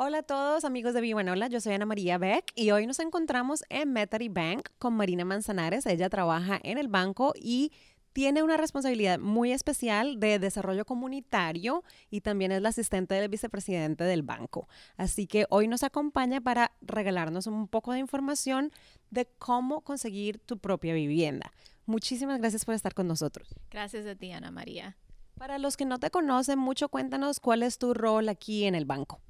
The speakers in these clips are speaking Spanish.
Hola a todos amigos de Hola, yo soy Ana María Beck y hoy nos encontramos en Metary Bank con Marina Manzanares. Ella trabaja en el banco y tiene una responsabilidad muy especial de desarrollo comunitario y también es la asistente del vicepresidente del banco. Así que hoy nos acompaña para regalarnos un poco de información de cómo conseguir tu propia vivienda. Muchísimas gracias por estar con nosotros. Gracias a ti, Ana María. Para los que no te conocen mucho, cuéntanos cuál es tu rol aquí en el banco.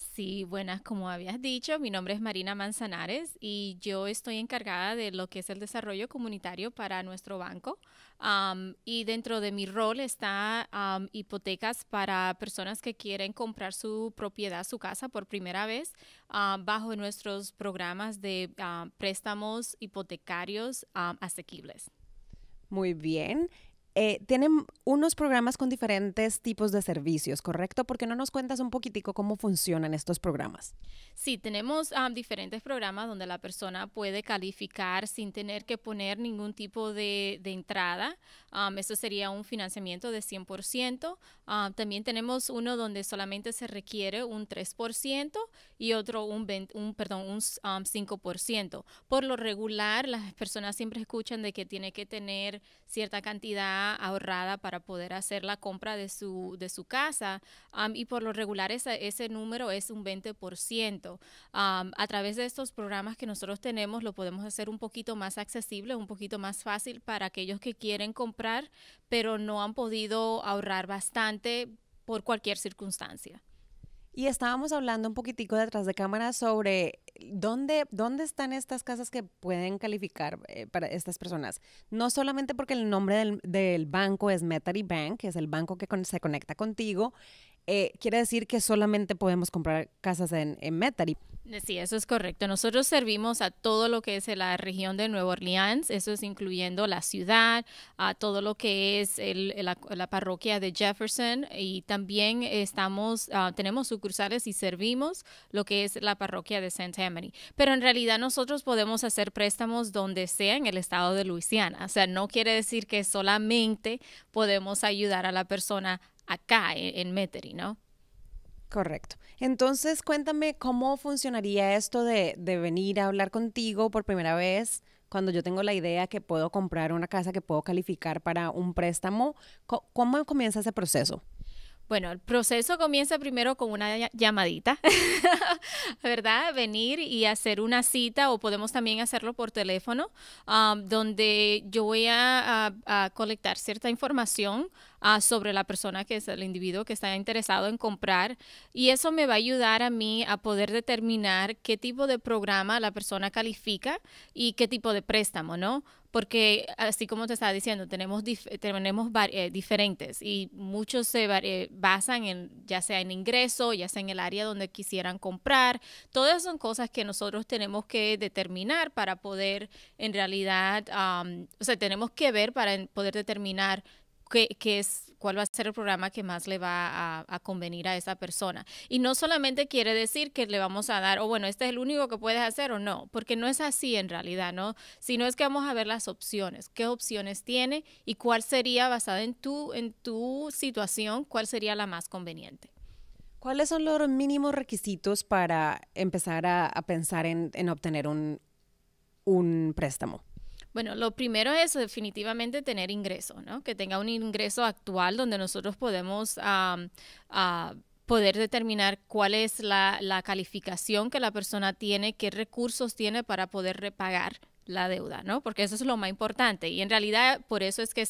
Sí, buenas, como habías dicho, mi nombre es Marina Manzanares y yo estoy encargada de lo que es el desarrollo comunitario para nuestro banco. y dentro de mi rol está hipotecas para personas que quieren comprar su propiedad, su casa por primera vez, ah, bajo nuestros programas de ah, préstamos hipotecarios asequibles. Muy bien. Eh, tienen unos programas con diferentes tipos de servicios, ¿correcto? Porque no nos cuentas un poquitico cómo funcionan estos programas. Sí, tenemos ah, diferentes programas donde la persona puede calificar sin tener que poner ningún tipo de, entrada. eso sería un financiamiento de 100%. también tenemos uno donde solamente se requiere un 3% y otro un, un, perdón, un 5%. Por lo regular, las personas siempre escuchan de que tiene que tener cierta cantidad ahorrada para poder hacer la compra de su, casa y por lo regular ese número es un 20%. a través de estos programas que nosotros tenemos lo podemos hacer un poquito más accesible, un poquito más fácil para aquellos que quieren comprar pero no han podido ahorrar bastante por cualquier circunstancia. Y estábamos hablando un poquitico detrás de cámara sobre dónde, dónde están estas casas que pueden calificar eh, para estas personas. No solamente porque el nombre del, banco es Metairie Bank, que es el banco que se conecta contigo, eh, quiere decir que solamente podemos comprar casas en, Metari. Metairie. Eh, sí, eso es correcto. Nosotros servimos a todo lo que es la región de Nueva Orleans, eso es incluyendo la ciudad, a todo lo que es la, parroquia de Jefferson y también estamos, ah, tenemos sucursales y servimos lo que es la parroquia de St. Henry. Pero en realidad nosotros podemos hacer préstamos donde sea en el estado de Luisiana. O sea, no quiere decir que solamente podemos ayudar a la persona acá e, en, en ¿no? Correcto. Entonces, cuéntame cómo funcionaría esto de, venir a hablar contigo por primera vez cuando yo tengo la idea que puedo comprar una casa, que puedo calificar para un préstamo. cómo comienza ese proceso? Bueno, el proceso comienza primero con una llamadita, ¿verdad? Venir y hacer una cita o podemos también hacerlo por teléfono, um, donde yo voy a, colectar cierta información ah, sobre la persona que es el individuo que está interesado en comprar y eso me va a ayudar a mí a poder determinar qué tipo de programa la persona califica y qué tipo de préstamo, ¿no? porque así como te estaba diciendo, tenemos, eh, diferentes y muchos se eh, basan en ya sea en ingreso, ya sea en el área donde quisieran comprar. Todas son cosas que nosotros tenemos que determinar para poder en realidad, o sea, tenemos que ver para poder determinar es, cuál va a ser el programa que más le va a, convenir a esa persona. Y no solamente quiere decir que le vamos a dar, o oh, bueno, este es el único que puedes hacer o no, porque no es así en realidad, ¿no? Sino es que vamos a ver las opciones, qué opciones tiene y cuál sería, basada en tu, en tu situación, cuál sería la más conveniente. ¿Cuáles son los mínimos requisitos para empezar a, pensar en, obtener un préstamo? Bueno, lo primero es definitivamente tener ingreso, ¿no? Que tenga un ingreso actual donde nosotros podemos poder determinar cuál es la, calificación que la persona tiene, qué recursos tiene para poder repagar la deuda, ¿no? Porque eso es lo más importante. Y en realidad por eso es que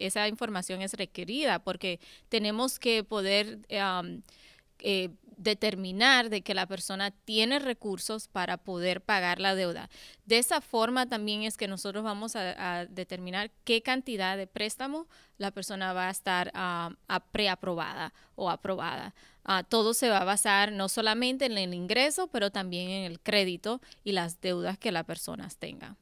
esa información es requerida, porque tenemos que poder eh, determinar de que la persona tiene recursos para poder pagar la deuda. De esa forma también es que nosotros vamos a, determinar qué cantidad de préstamo la persona va a estar ah, a preaprobada o aprobada. Ah, todo se va a basar no solamente en el ingreso, pero también en el crédito y las deudas que la persona tenga.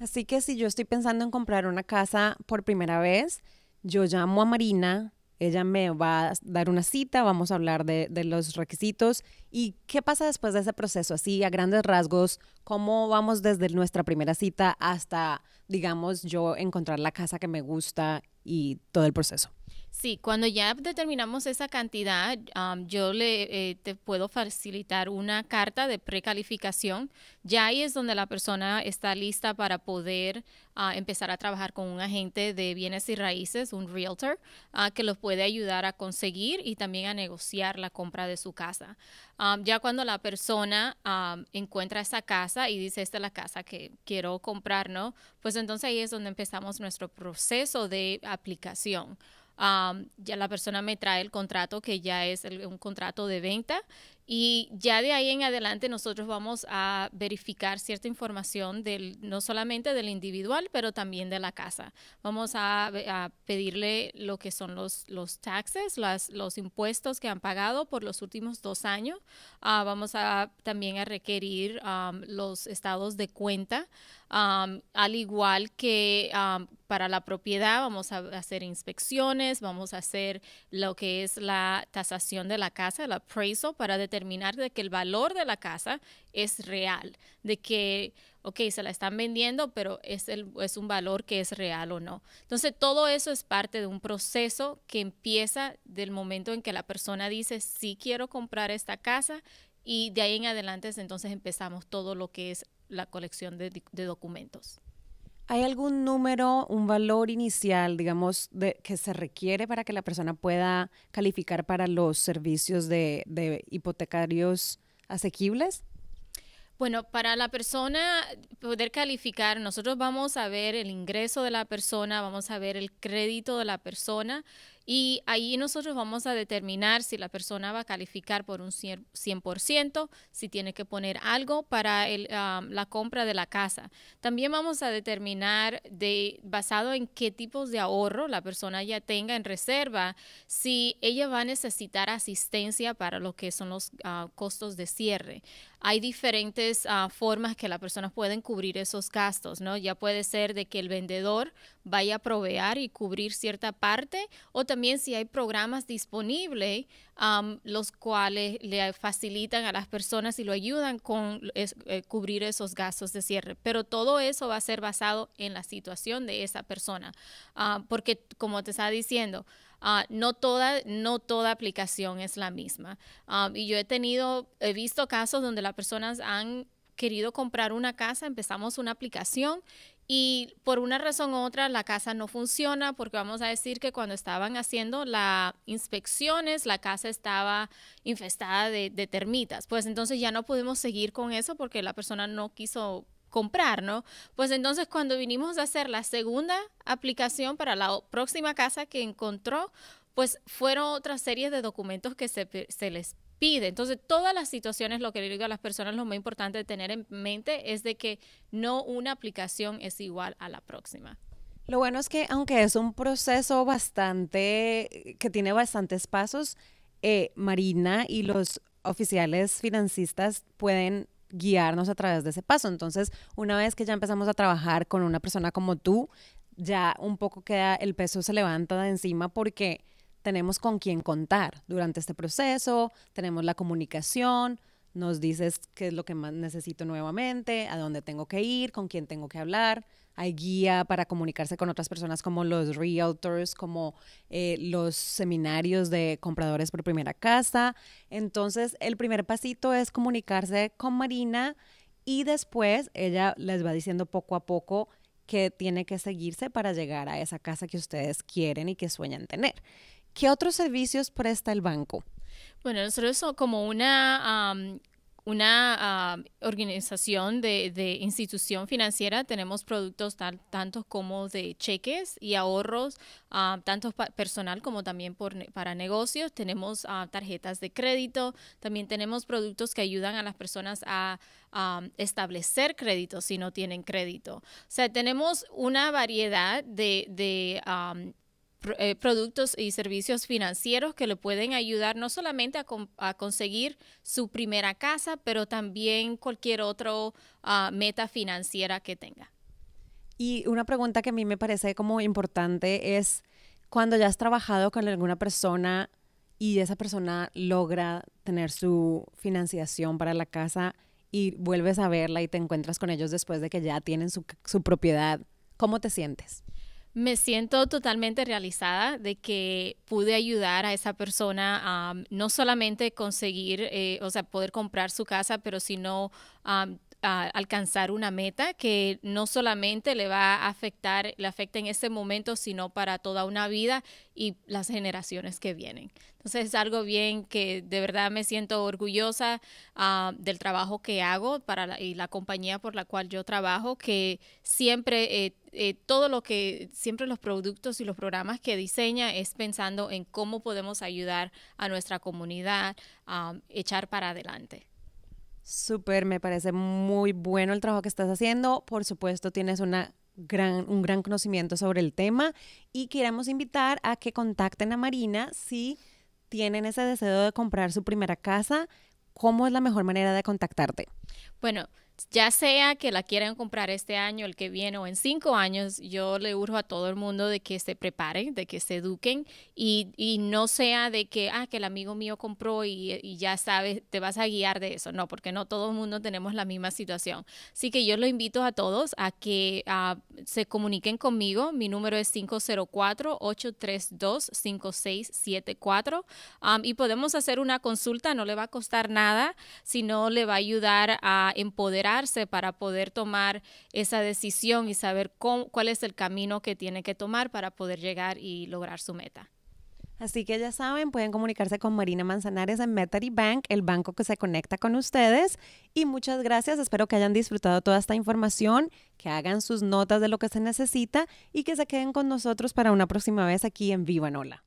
Así que si yo estoy pensando en comprar una casa por primera vez, yo llamo a Marina, ella me va a dar una cita, vamos a hablar de, los requisitos y qué pasa después de ese proceso, así a grandes rasgos, cómo vamos desde nuestra primera cita hasta, digamos, yo encontrar la casa que me gusta y todo el proceso. Sí, cuando ya determinamos esa cantidad, yo le eh, te puedo facilitar una carta de precalificación. Ya ahí es donde la persona está lista para poder ah, empezar a trabajar con un agente de bienes y raíces, un realtor, ah, que los puede ayudar a conseguir y también a negociar la compra de su casa. ya cuando la persona encuentra esa casa y dice, esta es la casa que quiero comprar, ¿no? Pues entonces ahí es donde empezamos nuestro proceso de aplicación ya la persona me trae el contrato que ya es un contrato de venta y ya de ahí en adelante nosotros vamos a verificar cierta información del, no solamente del individual, pero también de la casa. Vamos a, pedirle lo que son los, los taxes, las, los impuestos que han pagado por los últimos dos años. Ah, vamos a también a requerir los estados de cuenta, al igual que para la propiedad, vamos a hacer inspecciones, vamos a hacer lo que es la tasación de la casa, el appraisal, para determinar de que el valor de la casa es real, de que, ok, se la están vendiendo, pero es, el, es un valor que es real o no. Entonces, todo eso es parte de un proceso que empieza del momento en que la persona dice, sí quiero comprar esta casa, y de ahí en adelante entonces empezamos todo lo que es la colección de documentos. ¿Hay algún número, un valor inicial, digamos, de, que se requiere para que la persona pueda calificar para los servicios de, de hipotecarios asequibles? Bueno, para la persona poder calificar, nosotros vamos a ver el ingreso de la persona, vamos a ver el crédito de la persona y ahí nosotros vamos a determinar si la persona va a calificar por un 100%, si tiene que poner algo para ah, la compra de la casa. También vamos a determinar de basado en qué tipos de ahorro la persona ya tenga en reserva, si ella va a necesitar asistencia para lo que son los ah, costos de cierre. Hay diferentes ah, formas que la persona pueden cubrir esos gastos, ¿no? Ya puede ser de que el vendedor vaya a proveer y cubrir cierta parte o también si hay programas disponibles los cuales le facilitan a las personas y lo ayudan con eh, cubrir esos gastos de cierre. Pero todo eso va a ser basado en la situación de esa persona, ah, porque como te estaba diciendo, ah, no, toda, no toda aplicación es la misma. Ah, y yo he tenido, he visto casos donde las personas han querido comprar una casa, empezamos una aplicación y por una razón u otra la casa no funciona porque vamos a decir que cuando estaban haciendo las inspecciones la casa estaba infestada de, termitas. Pues entonces ya no pudimos seguir con eso porque la persona no quiso comprar, ¿no? Pues entonces cuando vinimos a hacer la segunda aplicación para la próxima casa que encontró, pues fueron otra serie de documentos que se, se les pide. Entonces, todas las situaciones, lo que le digo a las personas, lo más importante de tener en mente es de que no una aplicación es igual a la próxima. Lo bueno es que aunque es un proceso bastante, que tiene bastantes pasos, eh, Marina y los oficiales financistas pueden guiarnos a través de ese paso. Entonces, una vez que ya empezamos a trabajar con una persona como tú, ya un poco queda, el peso se levanta de encima porque tenemos con quién contar durante este proceso, tenemos la comunicación, nos dices qué es lo que más necesito nuevamente, a dónde tengo que ir, con quién tengo que hablar. Hay guía para comunicarse con otras personas como los realtors, como eh, los seminarios de compradores por primera casa. Entonces, el primer pasito es comunicarse con Marina y después ella les va diciendo poco a poco qué tiene que seguirse para llegar a esa casa que ustedes quieren y que sueñan tener. ¿Qué otros servicios presta el banco? Bueno, nosotros como una, una organización de, institución financiera. Tenemos productos tanto tantos como de cheques y ahorros, tanto personal como también por, para negocios. Tenemos ah, tarjetas de crédito. También tenemos productos que ayudan a las personas a establecer crédito si no tienen crédito. O sea, tenemos una variedad de... de eh, productos y servicios financieros que le pueden ayudar no solamente a, conseguir su primera casa, pero también cualquier otra ah, meta financiera que tenga. Y una pregunta que a mí me parece como importante es cuando ya has trabajado con alguna persona y esa persona logra tener su financiación para la casa y vuelves a verla y te encuentras con ellos después de que ya tienen su propiedad, ¿cómo te sientes? Me siento totalmente realizada de que pude ayudar a esa persona a no solamente conseguir, eh, o sea, poder comprar su casa, pero sino um, alcanzar una meta que no solamente le va a afectar, le afecta en ese momento, sino para toda una vida y las generaciones que vienen. Entonces es algo bien que de verdad me siento orgullosa ah, del trabajo que hago para la, y la compañía por la cual yo trabajo, que siempre eh, eh, todo lo que, siempre los productos y los programas que diseña es pensando en cómo podemos ayudar a nuestra comunidad a ah, echar para adelante. Súper, me parece muy bueno el trabajo que estás haciendo. Por supuesto, tienes una gran, un gran conocimiento sobre el tema y queremos invitar a que contacten a Marina si tienen ese deseo de comprar su primera casa. ¿Cómo es la mejor manera de contactarte? Bueno, ya sea que la quieran comprar este año, el que viene o en cinco años, yo le urjo a todo el mundo de que se preparen, de que se eduquen y, y no sea de que, ah, que el amigo mío compró y, ya sabes, te vas a guiar de eso. No, porque no todo el mundo tenemos la misma situación. Así que yo lo invito a todos a que ah, se comuniquen conmigo. Mi número es 504-832-5674 y podemos hacer una consulta, no le va a costar nada, sino le va a ayudar a empoderar para poder tomar esa decisión y saber cuál es el camino que tiene que tomar para poder llegar y lograr su meta. Así que ya saben, pueden comunicarse con Marina Manzanares en Metary Bank, el banco que se conecta con ustedes. Y muchas gracias, espero que hayan disfrutado toda esta información, que hagan sus notas de lo que se necesita y que se queden con nosotros para una próxima vez aquí en Viva Nola.